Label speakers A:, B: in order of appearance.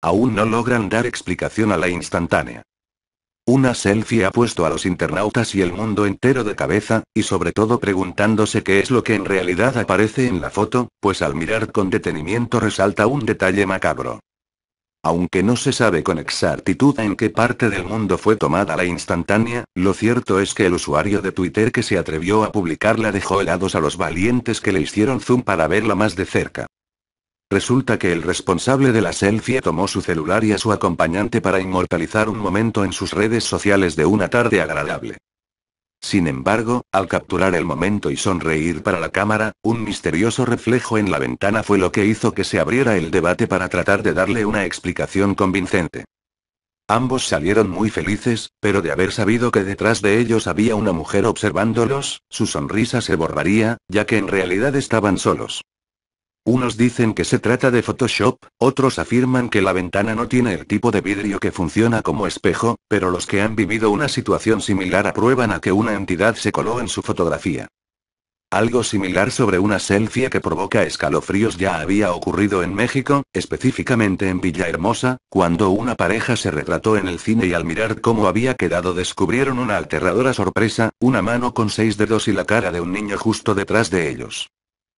A: Aún no logran dar explicación a la instantánea. Una selfie ha puesto a los internautas y el mundo entero de cabeza, y sobre todo preguntándose qué es lo que en realidad aparece en la foto, pues al mirar con detenimiento resalta un detalle macabro. Aunque no se sabe con exactitud en qué parte del mundo fue tomada la instantánea, lo cierto es que el usuario de Twitter que se atrevió a publicarla dejó helados a los valientes que le hicieron zoom para verla más de cerca. Resulta que el responsable de la selfie tomó su celular y a su acompañante para inmortalizar un momento en sus redes sociales de una tarde agradable. Sin embargo, al capturar el momento y sonreír para la cámara, un misterioso reflejo en la ventana fue lo que hizo que se abriera el debate para tratar de darle una explicación convincente. Ambos salieron muy felices, pero de haber sabido que detrás de ellos había una mujer observándolos, su sonrisa se borraría, ya que en realidad estaban solos. Unos dicen que se trata de Photoshop, otros afirman que la ventana no tiene el tipo de vidrio que funciona como espejo, pero los que han vivido una situación similar aprueban a que una entidad se coló en su fotografía. Algo similar sobre una selfie que provoca escalofríos ya había ocurrido en México, específicamente en Villahermosa, cuando una pareja se retrató en el cine y al mirar cómo había quedado descubrieron una aterradora sorpresa, una mano con seis dedos y la cara de un niño justo detrás de ellos.